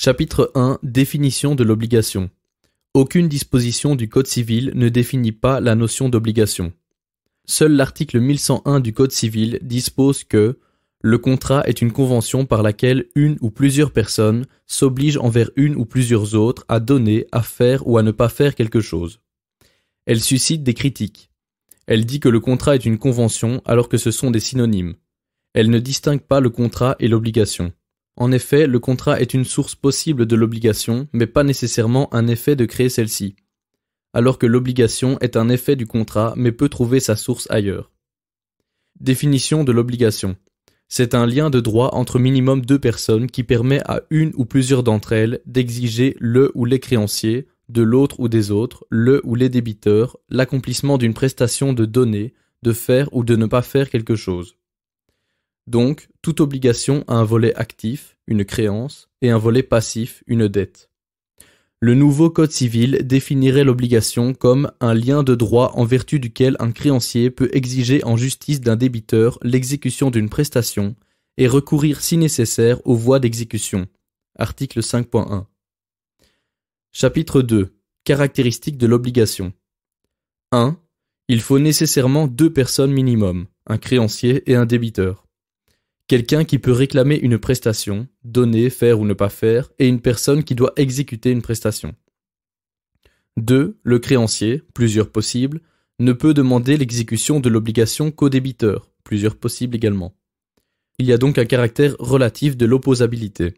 Chapitre 1 Définition de l'obligation. Aucune disposition du Code civil ne définit pas la notion d'obligation. Seul l'article 1101 du Code civil dispose que le contrat est une convention par laquelle une ou plusieurs personnes s'obligent envers une ou plusieurs autres à donner, à faire ou à ne pas faire quelque chose. Elle suscite des critiques. Elle dit que le contrat est une convention alors que ce sont des synonymes. Elle ne distingue pas le contrat et l'obligation. En effet, le contrat est une source possible de l'obligation, mais pas nécessairement un effet de créer celle-ci. Alors que l'obligation est un effet du contrat, mais peut trouver sa source ailleurs. Définition de l'obligation. C'est un lien de droit entre minimum deux personnes qui permet à une ou plusieurs d'entre elles d'exiger le ou les créanciers, de l'autre ou des autres, le ou les débiteurs, l'accomplissement d'une prestation de donner, de faire ou de ne pas faire quelque chose. Donc, toute obligation a un volet actif, une créance, et un volet passif, une dette. Le nouveau Code civil définirait l'obligation comme un lien de droit en vertu duquel un créancier peut exiger en justice d'un débiteur l'exécution d'une prestation et recourir si nécessaire aux voies d'exécution. Article 5.1. Chapitre 2. Caractéristiques de l'obligation. 1. Il faut nécessairement deux personnes minimum, un créancier et un débiteur quelqu'un qui peut réclamer une prestation, donner, faire ou ne pas faire, et une personne qui doit exécuter une prestation. 2. Le créancier, plusieurs possibles, ne peut demander l'exécution de l'obligation qu'au débiteur, plusieurs possibles également. Il y a donc un caractère relatif de l'opposabilité.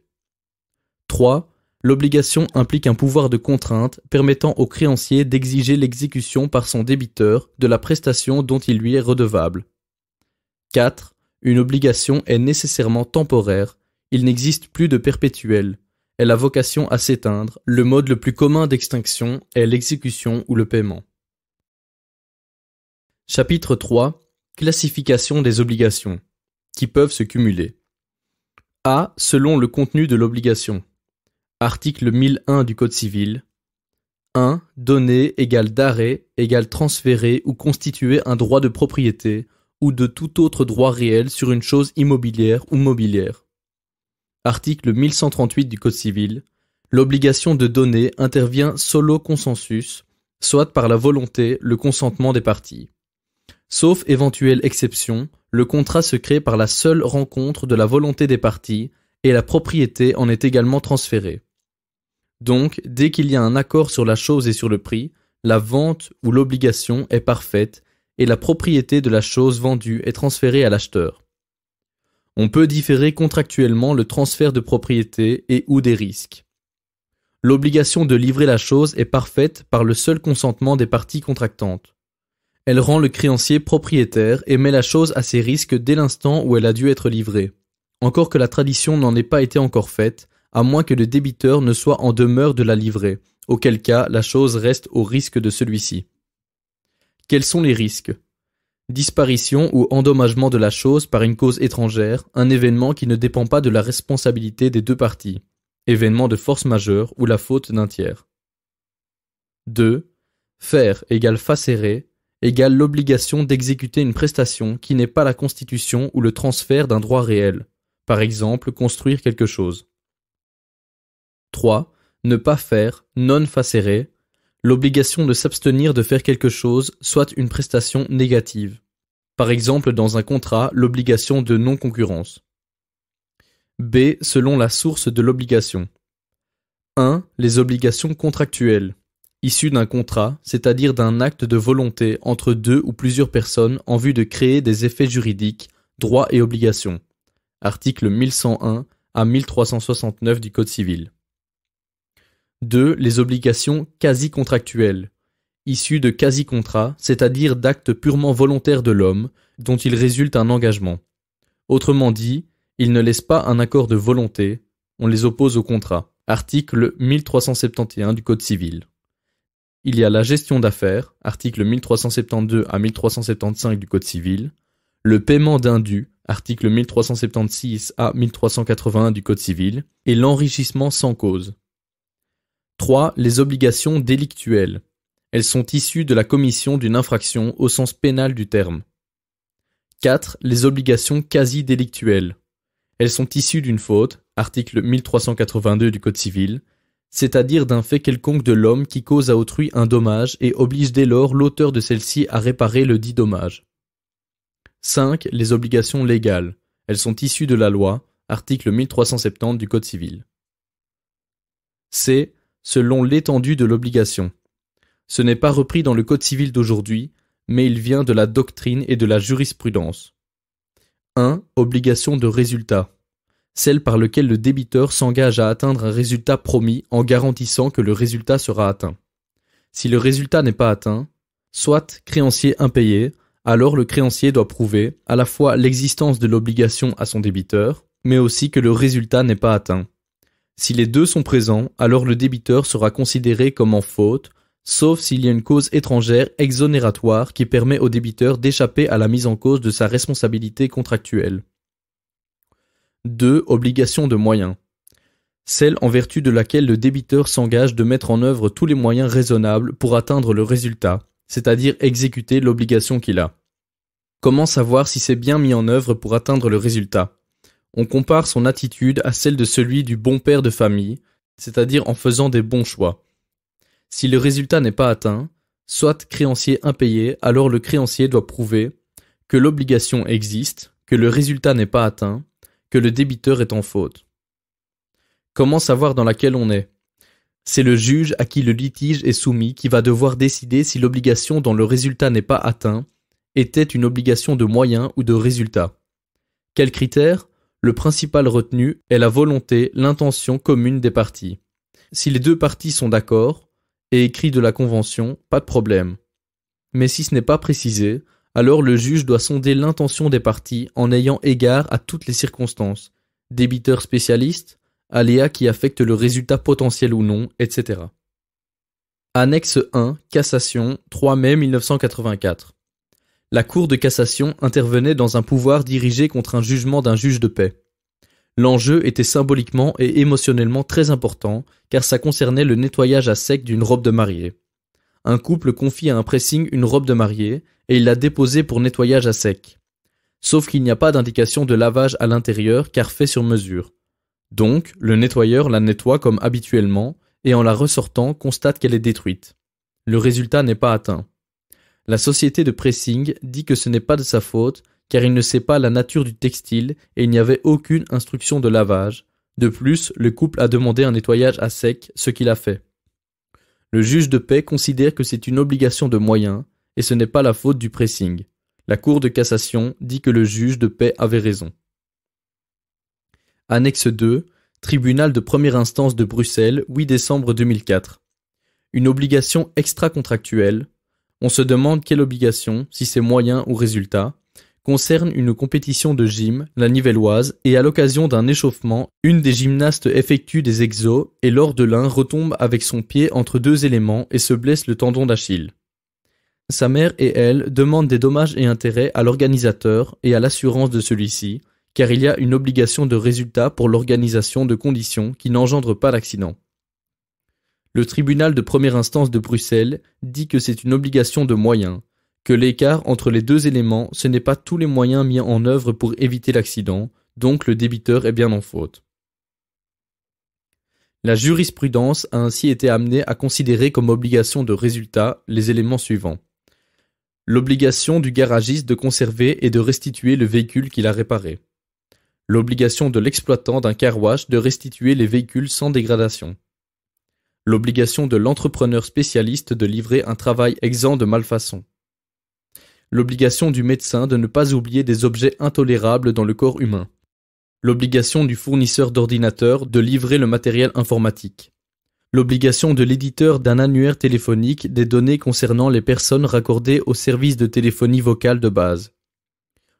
3. L'obligation implique un pouvoir de contrainte permettant au créancier d'exiger l'exécution par son débiteur de la prestation dont il lui est redevable. 4. Une obligation est nécessairement temporaire, il n'existe plus de perpétuel, elle a vocation à s'éteindre, le mode le plus commun d'extinction est l'exécution ou le paiement. Chapitre 3 Classification des obligations, qui peuvent se cumuler. A. Selon le contenu de l'obligation. Article 1001 du Code civil. 1. Donner égale d'arrêt égale transférer ou constituer un droit de propriété ou de tout autre droit réel sur une chose immobilière ou mobilière. Article 1138 du Code civil. L'obligation de donner intervient solo consensus, soit par la volonté, le consentement des parties. Sauf éventuelle exception, le contrat se crée par la seule rencontre de la volonté des parties et la propriété en est également transférée. Donc, dès qu'il y a un accord sur la chose et sur le prix, la vente ou l'obligation est parfaite et la propriété de la chose vendue est transférée à l'acheteur. On peut différer contractuellement le transfert de propriété et ou des risques. L'obligation de livrer la chose est parfaite par le seul consentement des parties contractantes. Elle rend le créancier propriétaire et met la chose à ses risques dès l'instant où elle a dû être livrée. Encore que la tradition n'en ait pas été encore faite, à moins que le débiteur ne soit en demeure de la livrer, auquel cas la chose reste au risque de celui-ci. Quels sont les risques Disparition ou endommagement de la chose par une cause étrangère, un événement qui ne dépend pas de la responsabilité des deux parties, événement de force majeure ou la faute d'un tiers. 2. Faire égale facérer égale l'obligation d'exécuter une prestation qui n'est pas la constitution ou le transfert d'un droit réel, par exemple construire quelque chose. 3. Ne pas faire, non facérer, l'obligation de s'abstenir de faire quelque chose, soit une prestation négative. Par exemple, dans un contrat, l'obligation de non-concurrence. B. Selon la source de l'obligation. 1. Les obligations contractuelles, issues d'un contrat, c'est-à-dire d'un acte de volonté entre deux ou plusieurs personnes en vue de créer des effets juridiques, droits et obligations. Article 1101 à 1369 du Code civil. 2. Les obligations quasi-contractuelles, issues de quasi-contrats, c'est-à-dire d'actes purement volontaires de l'homme, dont il résulte un engagement. Autrement dit, ils ne laissent pas un accord de volonté, on les oppose au contrat. Article 1371 du Code civil. Il y a la gestion d'affaires, article 1372 à 1375 du Code civil, le paiement d'indus, article 1376 à 1381 du Code civil, et l'enrichissement sans cause, 3. Les obligations délictuelles. Elles sont issues de la commission d'une infraction au sens pénal du terme. 4. Les obligations quasi-délictuelles. Elles sont issues d'une faute, article 1382 du Code civil, c'est-à-dire d'un fait quelconque de l'homme qui cause à autrui un dommage et oblige dès lors l'auteur de celle-ci à réparer le dit dommage. 5. Les obligations légales. Elles sont issues de la loi, article 1370 du Code civil. C selon l'étendue de l'obligation. Ce n'est pas repris dans le Code civil d'aujourd'hui, mais il vient de la doctrine et de la jurisprudence. 1. Obligation de résultat. Celle par laquelle le débiteur s'engage à atteindre un résultat promis en garantissant que le résultat sera atteint. Si le résultat n'est pas atteint, soit créancier impayé, alors le créancier doit prouver à la fois l'existence de l'obligation à son débiteur, mais aussi que le résultat n'est pas atteint. Si les deux sont présents, alors le débiteur sera considéré comme en faute, sauf s'il y a une cause étrangère exonératoire qui permet au débiteur d'échapper à la mise en cause de sa responsabilité contractuelle. 2. Obligation de moyens. Celle en vertu de laquelle le débiteur s'engage de mettre en œuvre tous les moyens raisonnables pour atteindre le résultat, c'est-à-dire exécuter l'obligation qu'il a. Comment savoir si c'est bien mis en œuvre pour atteindre le résultat on compare son attitude à celle de celui du bon père de famille, c'est-à-dire en faisant des bons choix. Si le résultat n'est pas atteint, soit créancier impayé, alors le créancier doit prouver que l'obligation existe, que le résultat n'est pas atteint, que le débiteur est en faute. Comment savoir dans laquelle on est C'est le juge à qui le litige est soumis qui va devoir décider si l'obligation dont le résultat n'est pas atteint était une obligation de moyen ou de résultat. Quels critères le principal retenu est la volonté, l'intention commune des parties. Si les deux parties sont d'accord, et écrit de la convention, pas de problème. Mais si ce n'est pas précisé, alors le juge doit sonder l'intention des parties en ayant égard à toutes les circonstances, débiteurs spécialistes, aléas qui affectent le résultat potentiel ou non, etc. Annexe 1, Cassation, 3 mai 1984 la Cour de cassation intervenait dans un pouvoir dirigé contre un jugement d'un juge de paix. L'enjeu était symboliquement et émotionnellement très important, car ça concernait le nettoyage à sec d'une robe de mariée. Un couple confie à un pressing une robe de mariée, et il l'a déposée pour nettoyage à sec. Sauf qu'il n'y a pas d'indication de lavage à l'intérieur, car fait sur mesure. Donc, le nettoyeur la nettoie comme habituellement, et en la ressortant constate qu'elle est détruite. Le résultat n'est pas atteint. La société de pressing dit que ce n'est pas de sa faute, car il ne sait pas la nature du textile et il n'y avait aucune instruction de lavage. De plus, le couple a demandé un nettoyage à sec, ce qu'il a fait. Le juge de paix considère que c'est une obligation de moyens, et ce n'est pas la faute du pressing. La Cour de cassation dit que le juge de paix avait raison. Annexe 2, Tribunal de première instance de Bruxelles, 8 décembre 2004. Une obligation extra-contractuelle, on se demande quelle obligation, si c'est moyen ou résultat, concerne une compétition de gym, la nivelloise, et à l'occasion d'un échauffement, une des gymnastes effectue des exos et lors de l'un retombe avec son pied entre deux éléments et se blesse le tendon d'Achille. Sa mère et elle demandent des dommages et intérêts à l'organisateur et à l'assurance de celui-ci, car il y a une obligation de résultat pour l'organisation de conditions qui n'engendrent pas l'accident. Le tribunal de première instance de Bruxelles dit que c'est une obligation de moyens, que l'écart entre les deux éléments, ce n'est pas tous les moyens mis en œuvre pour éviter l'accident, donc le débiteur est bien en faute. La jurisprudence a ainsi été amenée à considérer comme obligation de résultat les éléments suivants. L'obligation du garagiste de conserver et de restituer le véhicule qu'il a réparé. L'obligation de l'exploitant d'un car de restituer les véhicules sans dégradation l'obligation de l'entrepreneur spécialiste de livrer un travail exempt de malfaçon, l'obligation du médecin de ne pas oublier des objets intolérables dans le corps humain, l'obligation du fournisseur d'ordinateurs de livrer le matériel informatique, l'obligation de l'éditeur d'un annuaire téléphonique des données concernant les personnes raccordées au service de téléphonie vocale de base,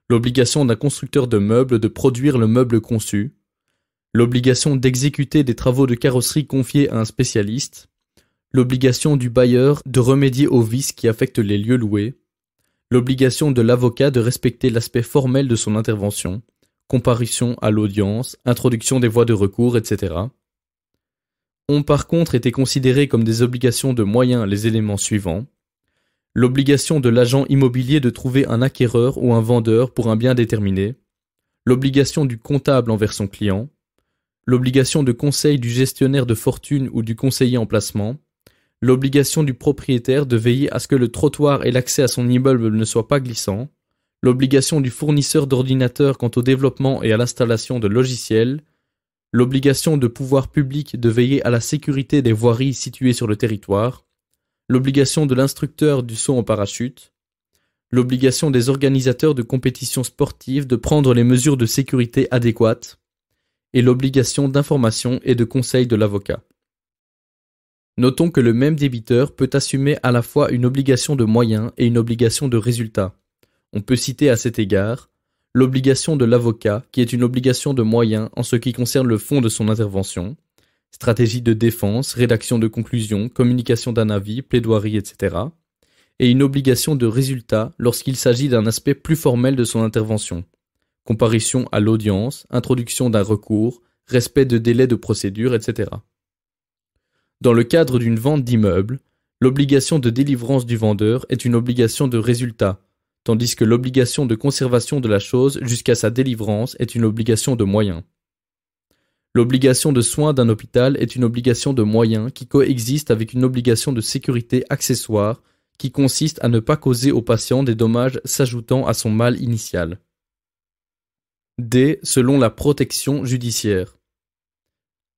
l'obligation d'un constructeur de meubles de produire le meuble conçu, l'obligation d'exécuter des travaux de carrosserie confiés à un spécialiste, l'obligation du bailleur de remédier aux vices qui affectent les lieux loués, l'obligation de l'avocat de respecter l'aspect formel de son intervention, comparution à l'audience, introduction des voies de recours, etc. Ont par contre été considérés comme des obligations de moyens les éléments suivants l'obligation de l'agent immobilier de trouver un acquéreur ou un vendeur pour un bien déterminé, l'obligation du comptable envers son client, l'obligation de conseil du gestionnaire de fortune ou du conseiller en placement, l'obligation du propriétaire de veiller à ce que le trottoir et l'accès à son immeuble ne soient pas glissants, l'obligation du fournisseur d'ordinateurs quant au développement et à l'installation de logiciels, l'obligation de pouvoir public de veiller à la sécurité des voiries situées sur le territoire, l'obligation de l'instructeur du saut en parachute, l'obligation des organisateurs de compétitions sportives de prendre les mesures de sécurité adéquates, et l'obligation d'information et de conseil de l'avocat. Notons que le même débiteur peut assumer à la fois une obligation de moyens et une obligation de résultat. On peut citer à cet égard l'obligation de l'avocat, qui est une obligation de moyens en ce qui concerne le fond de son intervention, stratégie de défense, rédaction de conclusions, communication d'un avis, plaidoirie, etc., et une obligation de résultat lorsqu'il s'agit d'un aspect plus formel de son intervention, comparition à l'audience, introduction d'un recours, respect de délai de procédure, etc. Dans le cadre d'une vente d'immeuble, l'obligation de délivrance du vendeur est une obligation de résultat, tandis que l'obligation de conservation de la chose jusqu'à sa délivrance est une obligation de moyens. L'obligation de soins d'un hôpital est une obligation de moyens qui coexiste avec une obligation de sécurité accessoire qui consiste à ne pas causer au patient des dommages s'ajoutant à son mal initial. D. Selon la protection judiciaire.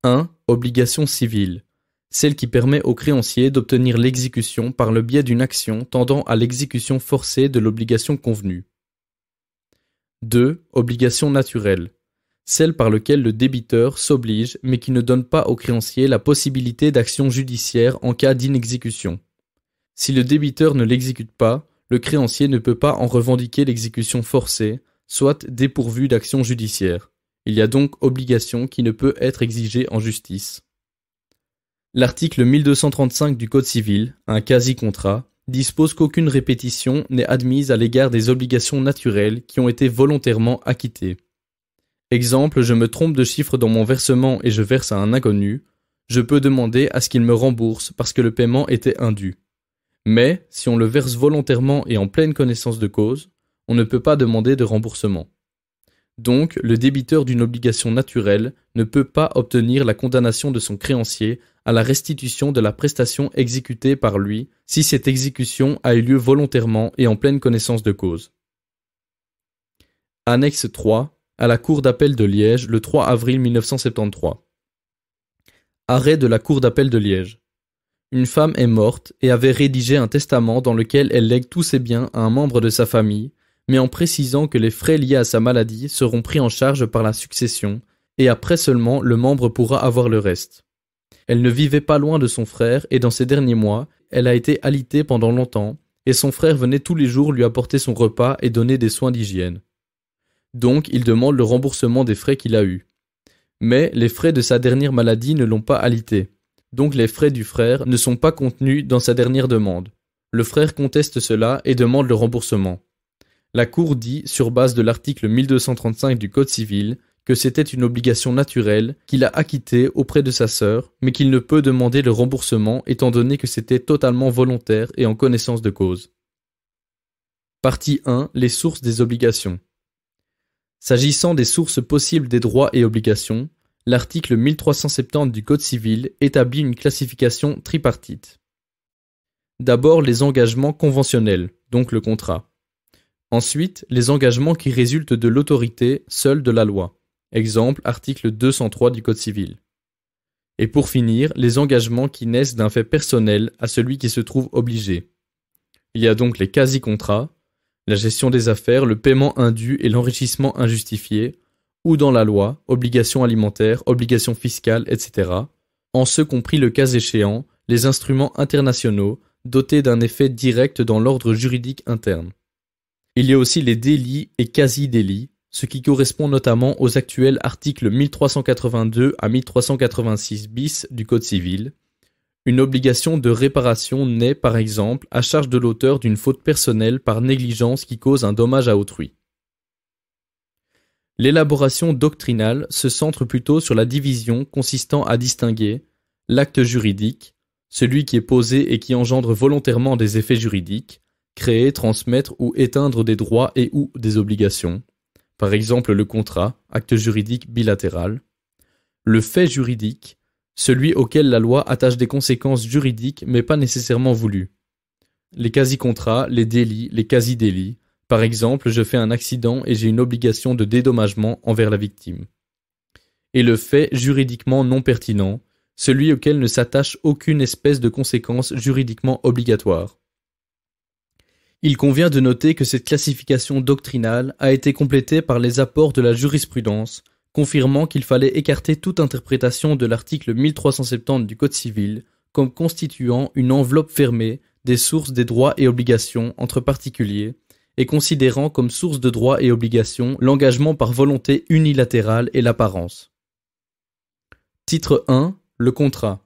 1. Obligation civile. Celle qui permet au créancier d'obtenir l'exécution par le biais d'une action tendant à l'exécution forcée de l'obligation convenue. 2. Obligation naturelle. Celle par laquelle le débiteur s'oblige mais qui ne donne pas au créancier la possibilité d'action judiciaire en cas d'inexécution. Si le débiteur ne l'exécute pas, le créancier ne peut pas en revendiquer l'exécution forcée, soit dépourvu d'action judiciaire. Il y a donc obligation qui ne peut être exigée en justice. L'article 1235 du Code civil, un quasi-contrat, dispose qu'aucune répétition n'est admise à l'égard des obligations naturelles qui ont été volontairement acquittées. Exemple, je me trompe de chiffre dans mon versement et je verse à un inconnu, je peux demander à ce qu'il me rembourse parce que le paiement était indu. Mais, si on le verse volontairement et en pleine connaissance de cause, on ne peut pas demander de remboursement. Donc, le débiteur d'une obligation naturelle ne peut pas obtenir la condamnation de son créancier à la restitution de la prestation exécutée par lui si cette exécution a eu lieu volontairement et en pleine connaissance de cause. Annexe 3 à la Cour d'appel de Liège le 3 avril 1973. Arrêt de la Cour d'appel de Liège. Une femme est morte et avait rédigé un testament dans lequel elle lègue tous ses biens à un membre de sa famille, mais en précisant que les frais liés à sa maladie seront pris en charge par la succession, et après seulement le membre pourra avoir le reste. Elle ne vivait pas loin de son frère, et dans ces derniers mois, elle a été alitée pendant longtemps, et son frère venait tous les jours lui apporter son repas et donner des soins d'hygiène. Donc il demande le remboursement des frais qu'il a eus. Mais les frais de sa dernière maladie ne l'ont pas alitée, Donc les frais du frère ne sont pas contenus dans sa dernière demande. Le frère conteste cela et demande le remboursement. La Cour dit, sur base de l'article 1235 du Code civil, que c'était une obligation naturelle qu'il a acquittée auprès de sa sœur, mais qu'il ne peut demander le remboursement étant donné que c'était totalement volontaire et en connaissance de cause. Partie 1. Les sources des obligations. S'agissant des sources possibles des droits et obligations, l'article 1370 du Code civil établit une classification tripartite. D'abord les engagements conventionnels, donc le contrat. Ensuite, les engagements qui résultent de l'autorité seule de la loi. Exemple, article 203 du Code civil. Et pour finir, les engagements qui naissent d'un fait personnel à celui qui se trouve obligé. Il y a donc les quasi-contrats, la gestion des affaires, le paiement indu et l'enrichissement injustifié, ou dans la loi, obligations alimentaires, obligations fiscales, etc., en ce compris le cas échéant, les instruments internationaux dotés d'un effet direct dans l'ordre juridique interne. Il y a aussi les délits et quasi-délits, ce qui correspond notamment aux actuels articles 1382 à 1386 bis du Code civil. Une obligation de réparation naît par exemple à charge de l'auteur d'une faute personnelle par négligence qui cause un dommage à autrui. L'élaboration doctrinale se centre plutôt sur la division consistant à distinguer l'acte juridique, celui qui est posé et qui engendre volontairement des effets juridiques, créer, transmettre ou éteindre des droits et ou des obligations, par exemple le contrat, acte juridique bilatéral, le fait juridique, celui auquel la loi attache des conséquences juridiques mais pas nécessairement voulues, les quasi-contrats, les délits, les quasi-délits, par exemple je fais un accident et j'ai une obligation de dédommagement envers la victime, et le fait juridiquement non pertinent, celui auquel ne s'attache aucune espèce de conséquence juridiquement obligatoire. Il convient de noter que cette classification doctrinale a été complétée par les apports de la jurisprudence, confirmant qu'il fallait écarter toute interprétation de l'article 1370 du Code civil comme constituant une enveloppe fermée des sources des droits et obligations entre particuliers, et considérant comme source de droits et obligations l'engagement par volonté unilatérale et l'apparence. Titre 1 Le contrat.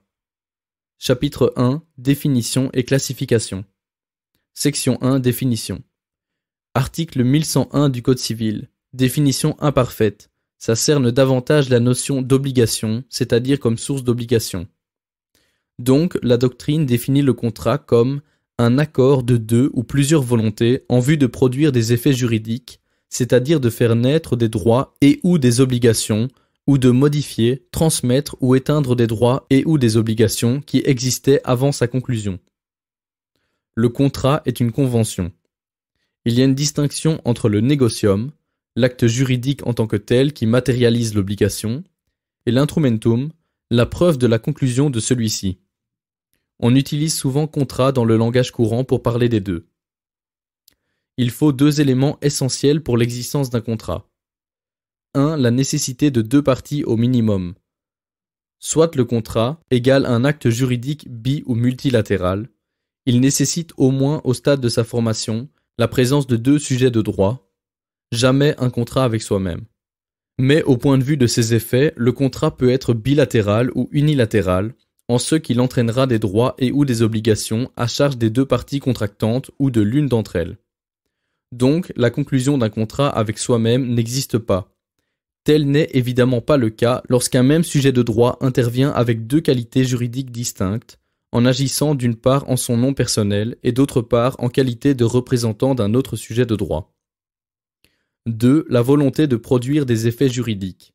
Chapitre 1 Définition et classification. Section 1 Définition. Article 1101 du Code civil. Définition imparfaite. Ça cerne davantage la notion d'obligation, c'est-à-dire comme source d'obligation. Donc, la doctrine définit le contrat comme un accord de deux ou plusieurs volontés en vue de produire des effets juridiques, c'est-à-dire de faire naître des droits et ou des obligations, ou de modifier, transmettre ou éteindre des droits et ou des obligations qui existaient avant sa conclusion le contrat est une convention. Il y a une distinction entre le négocium, l'acte juridique en tant que tel qui matérialise l'obligation, et l'intrumentum, la preuve de la conclusion de celui-ci. On utilise souvent contrat dans le langage courant pour parler des deux. Il faut deux éléments essentiels pour l'existence d'un contrat. 1. La nécessité de deux parties au minimum. Soit le contrat égale un acte juridique bi ou multilatéral, il nécessite au moins au stade de sa formation la présence de deux sujets de droit, jamais un contrat avec soi-même. Mais au point de vue de ses effets, le contrat peut être bilatéral ou unilatéral, en ce qu'il entraînera des droits et ou des obligations à charge des deux parties contractantes ou de l'une d'entre elles. Donc, la conclusion d'un contrat avec soi-même n'existe pas. Tel n'est évidemment pas le cas lorsqu'un même sujet de droit intervient avec deux qualités juridiques distinctes, en agissant d'une part en son nom personnel et d'autre part en qualité de représentant d'un autre sujet de droit. 2. La volonté de produire des effets juridiques.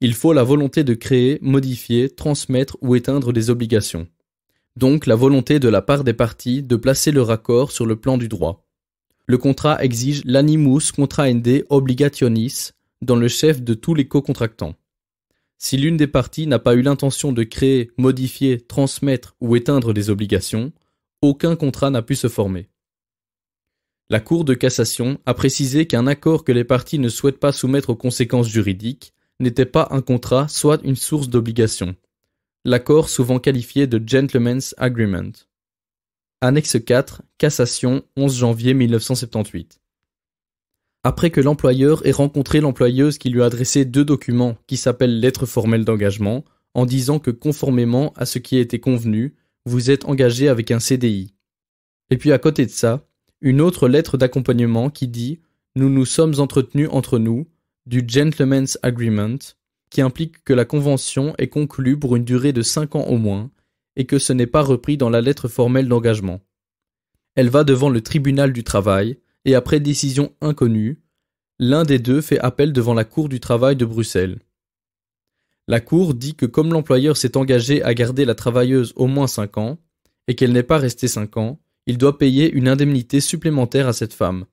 Il faut la volonté de créer, modifier, transmettre ou éteindre des obligations. Donc la volonté de la part des parties de placer leur accord sur le plan du droit. Le contrat exige l'animus contraende obligationis dans le chef de tous les co-contractants. Si l'une des parties n'a pas eu l'intention de créer, modifier, transmettre ou éteindre des obligations, aucun contrat n'a pu se former. La Cour de cassation a précisé qu'un accord que les parties ne souhaitent pas soumettre aux conséquences juridiques n'était pas un contrat, soit une source d'obligation. L'accord souvent qualifié de Gentleman's Agreement. Annexe 4, Cassation, 11 janvier 1978 après que l'employeur ait rencontré l'employeuse qui lui a adressé deux documents qui s'appellent lettres formelles d'engagement, en disant que conformément à ce qui a été convenu, vous êtes engagé avec un CDI. Et puis à côté de ça, une autre lettre d'accompagnement qui dit Nous nous sommes entretenus entre nous du Gentleman's Agreement, qui implique que la convention est conclue pour une durée de cinq ans au moins, et que ce n'est pas repris dans la lettre formelle d'engagement. Elle va devant le tribunal du travail, et après décision inconnue, l'un des deux fait appel devant la Cour du travail de Bruxelles. La Cour dit que comme l'employeur s'est engagé à garder la travailleuse au moins cinq ans, et qu'elle n'est pas restée cinq ans, il doit payer une indemnité supplémentaire à cette femme.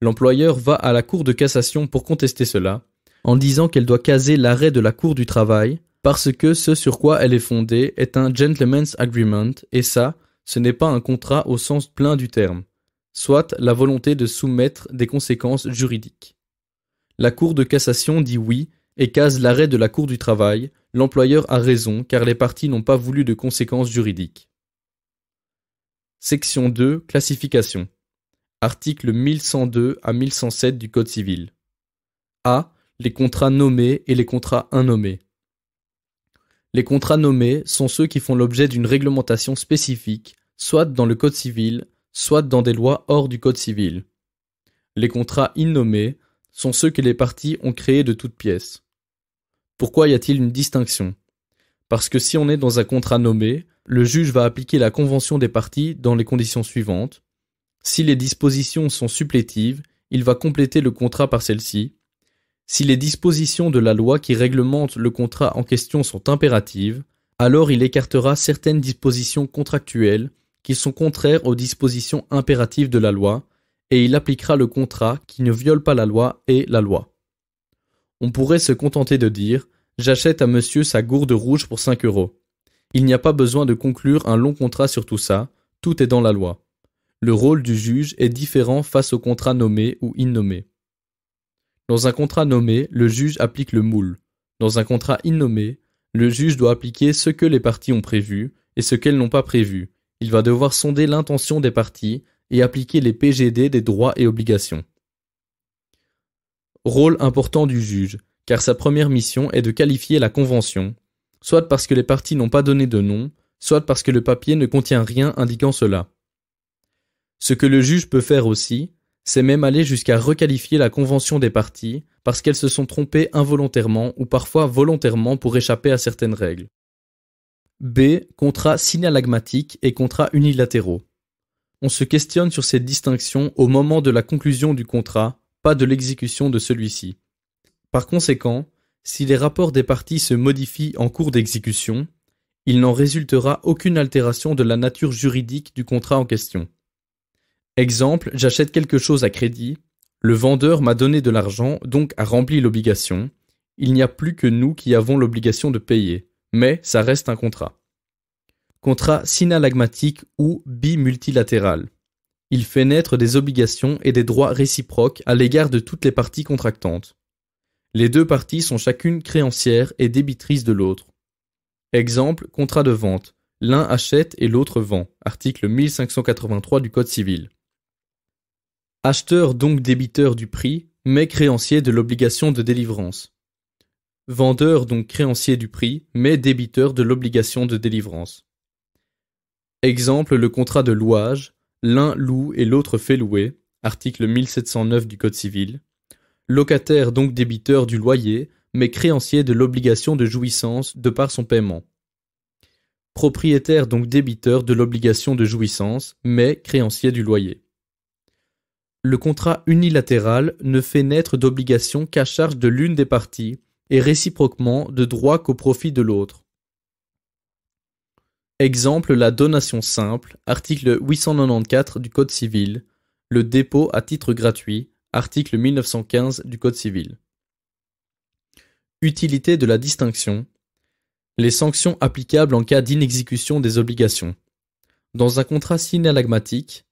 L'employeur va à la Cour de cassation pour contester cela, en disant qu'elle doit caser l'arrêt de la Cour du travail, parce que ce sur quoi elle est fondée est un gentleman's agreement, et ça, ce n'est pas un contrat au sens plein du terme soit la volonté de soumettre des conséquences juridiques. La Cour de cassation dit oui et case l'arrêt de la Cour du travail, l'employeur a raison car les parties n'ont pas voulu de conséquences juridiques. Section 2 Classification Article 1102 à 1107 du Code civil. A. Les contrats nommés et les contrats innommés. Les contrats nommés sont ceux qui font l'objet d'une réglementation spécifique, soit dans le Code civil, soit dans des lois hors du Code civil. Les contrats innommés sont ceux que les parties ont créés de toutes pièces. Pourquoi y a-t-il une distinction Parce que si on est dans un contrat nommé, le juge va appliquer la convention des parties dans les conditions suivantes. Si les dispositions sont supplétives, il va compléter le contrat par celles-ci. Si les dispositions de la loi qui réglemente le contrat en question sont impératives, alors il écartera certaines dispositions contractuelles qui sont contraires aux dispositions impératives de la loi, et il appliquera le contrat qui ne viole pas la loi et la loi. On pourrait se contenter de dire J'achète à monsieur sa gourde rouge pour 5 euros. Il n'y a pas besoin de conclure un long contrat sur tout ça, tout est dans la loi. Le rôle du juge est différent face au contrat nommé ou innommé. Dans un contrat nommé, le juge applique le moule. Dans un contrat innommé, le juge doit appliquer ce que les parties ont prévu et ce qu'elles n'ont pas prévu, il va devoir sonder l'intention des parties et appliquer les PGD des droits et obligations. Rôle important du juge, car sa première mission est de qualifier la convention, soit parce que les parties n'ont pas donné de nom, soit parce que le papier ne contient rien indiquant cela. Ce que le juge peut faire aussi, c'est même aller jusqu'à requalifier la convention des parties parce qu'elles se sont trompées involontairement ou parfois volontairement pour échapper à certaines règles. B. contrat synalagmatiques et contrats unilatéraux. On se questionne sur cette distinction au moment de la conclusion du contrat, pas de l'exécution de celui-ci. Par conséquent, si les rapports des parties se modifient en cours d'exécution, il n'en résultera aucune altération de la nature juridique du contrat en question. Exemple, j'achète quelque chose à crédit, le vendeur m'a donné de l'argent, donc a rempli l'obligation, il n'y a plus que nous qui avons l'obligation de payer mais ça reste un contrat. Contrat synalagmatique ou bimultilatéral. Il fait naître des obligations et des droits réciproques à l'égard de toutes les parties contractantes. Les deux parties sont chacune créancière et débitrice de l'autre. Exemple, contrat de vente. L'un achète et l'autre vend. Article 1583 du Code civil. Acheteur donc débiteur du prix, mais créancier de l'obligation de délivrance vendeur donc créancier du prix, mais débiteur de l'obligation de délivrance. Exemple le contrat de louage, l'un loue et l'autre fait louer, article 1709 du Code civil, locataire donc débiteur du loyer, mais créancier de l'obligation de jouissance de par son paiement. Propriétaire donc débiteur de l'obligation de jouissance, mais créancier du loyer. Le contrat unilatéral ne fait naître d'obligation qu'à charge de l'une des parties, et réciproquement de droit qu'au profit de l'autre. Exemple la donation simple, article 894 du Code civil, le dépôt à titre gratuit, article 1915 du Code civil. Utilité de la distinction. Les sanctions applicables en cas d'inexécution des obligations. Dans un contrat synalagmatique,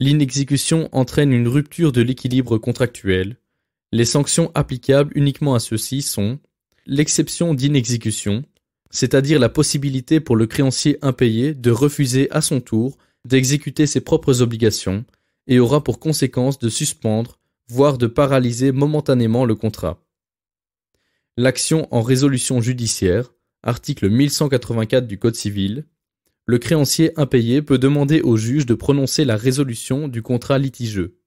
l'inexécution entraîne une rupture de l'équilibre contractuel, les sanctions applicables uniquement à ceux-ci sont l'exception d'inexécution, c'est-à-dire la possibilité pour le créancier impayé de refuser à son tour d'exécuter ses propres obligations et aura pour conséquence de suspendre, voire de paralyser momentanément le contrat. L'action en résolution judiciaire, article 1184 du Code civil, le créancier impayé peut demander au juge de prononcer la résolution du contrat litigeux.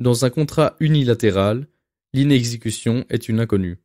Dans un contrat unilatéral, l'inexécution est une inconnue.